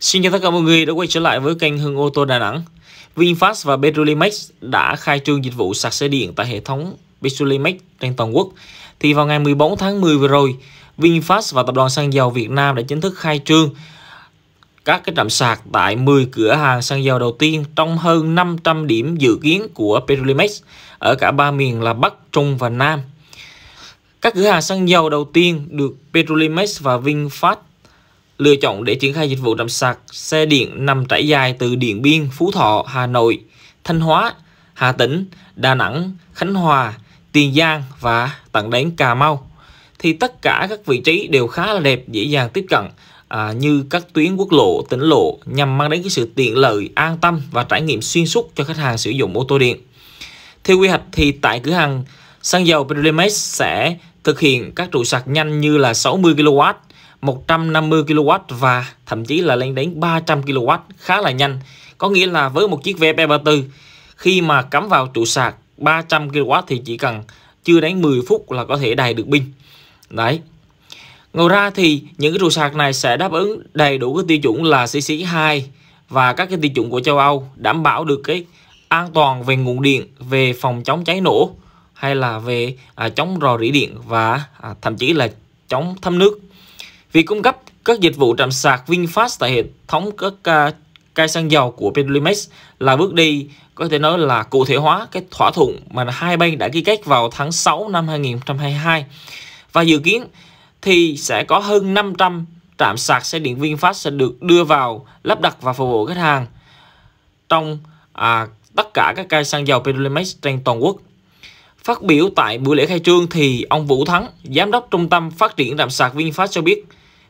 Xin chào tất cả mọi người đã quay trở lại với kênh Hưng ô tô Đà Nẵng. VinFast và Petrolimex đã khai trương dịch vụ sạc xe điện tại hệ thống Petrolimex trên toàn quốc. Thì vào ngày 14 tháng 10 vừa rồi, VinFast và Tập đoàn Xăng dầu Việt Nam đã chính thức khai trương các cái trạm sạc tại 10 cửa hàng xăng dầu đầu tiên trong hơn 500 điểm dự kiến của Petrolimex ở cả ba miền là Bắc, Trung và Nam. Các cửa hàng xăng dầu đầu tiên được Petrolimex và VinFast lựa chọn để triển khai dịch vụ trạm sạc xe điện nằm trải dài từ Điện Biên, Phú Thọ, Hà Nội, Thanh Hóa, Hà Tĩnh, Đà Nẵng, Khánh Hòa, Tiền Giang và tận đến Cà Mau. Thì tất cả các vị trí đều khá là đẹp, dễ dàng tiếp cận à, như các tuyến quốc lộ, tỉnh lộ nhằm mang đến cái sự tiện lợi, an tâm và trải nghiệm xuyên suốt cho khách hàng sử dụng ô tô điện. Theo quy hoạch thì tại cửa hàng xăng dầu Petrolimex sẽ thực hiện các trụ sạc nhanh như là 60 kW, 150 kW và thậm chí là lên đến 300 kW khá là nhanh. Có nghĩa là với một chiếc VP34 khi mà cắm vào trụ sạc 300 kW thì chỉ cần chưa đến 10 phút là có thể đầy được pin. Đấy. Ngoài ra thì những cái trụ sạc này sẽ đáp ứng đầy đủ cái tiêu chuẩn là CC2 và các cái tiêu chuẩn của châu Âu đảm bảo được cái an toàn về nguồn điện, về phòng chống cháy nổ hay là về à, chống rò rỉ điện và à, thậm chí là chống thấm nước việc cung cấp các dịch vụ trạm sạc VinFast tại hệ thống các uh, cây xăng dầu của Petrolimex là bước đi có thể nói là cụ thể hóa cái thỏa thuận mà hai bên đã ký kết vào tháng 6 năm 2022. Và dự kiến thì sẽ có hơn 500 trạm sạc xe điện VinFast sẽ được đưa vào lắp đặt và phục vụ khách hàng trong à, tất cả các cây xăng dầu Petrolimex trên toàn quốc. Phát biểu tại buổi lễ khai trương thì ông Vũ Thắng, Giám đốc Trung tâm Phát triển Đạm sạc VinFast cho biết,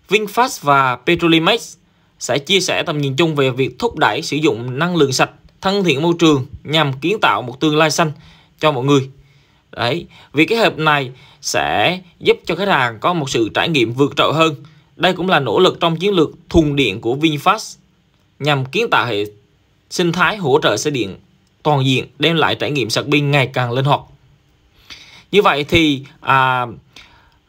VinFast và Petrolimex sẽ chia sẻ tầm nhìn chung về việc thúc đẩy sử dụng năng lượng sạch, thân thiện môi trường nhằm kiến tạo một tương lai xanh cho mọi người. Đấy, vì cái hợp này sẽ giúp cho khách hàng có một sự trải nghiệm vượt trội hơn. Đây cũng là nỗ lực trong chiến lược thùng điện của VinFast nhằm kiến tạo hệ sinh thái hỗ trợ xe điện toàn diện đem lại trải nghiệm sạc pin ngày càng linh hoạt. Như vậy thì à,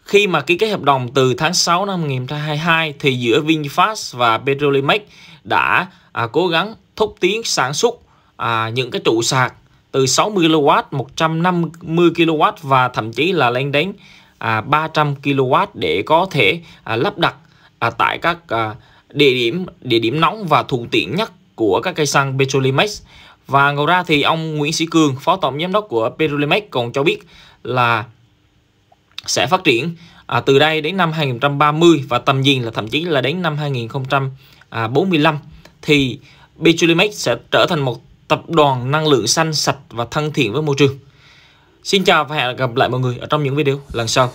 khi mà ký kết hợp đồng từ tháng 6 năm 2022 thì giữa VinFast và Petrolimex đã à, cố gắng thúc tiến sản xuất à, những cái trụ sạc từ 60 kW, 150 kW và thậm chí là lên đến à, 300 kW để có thể à, lắp đặt à, tại các à, địa điểm địa điểm nóng và thuận tiện nhất của các cây xăng Petrolimex và ngoài ra thì ông Nguyễn Sĩ Cường, phó tổng giám đốc của Petrolimex còn cho biết là sẽ phát triển à, từ đây đến năm 2030 và tầm nhìn là thậm chí là đến năm 2045 thì Petrolimex sẽ trở thành một tập đoàn năng lượng xanh sạch và thân thiện với môi trường. Xin chào và hẹn gặp lại mọi người ở trong những video lần sau.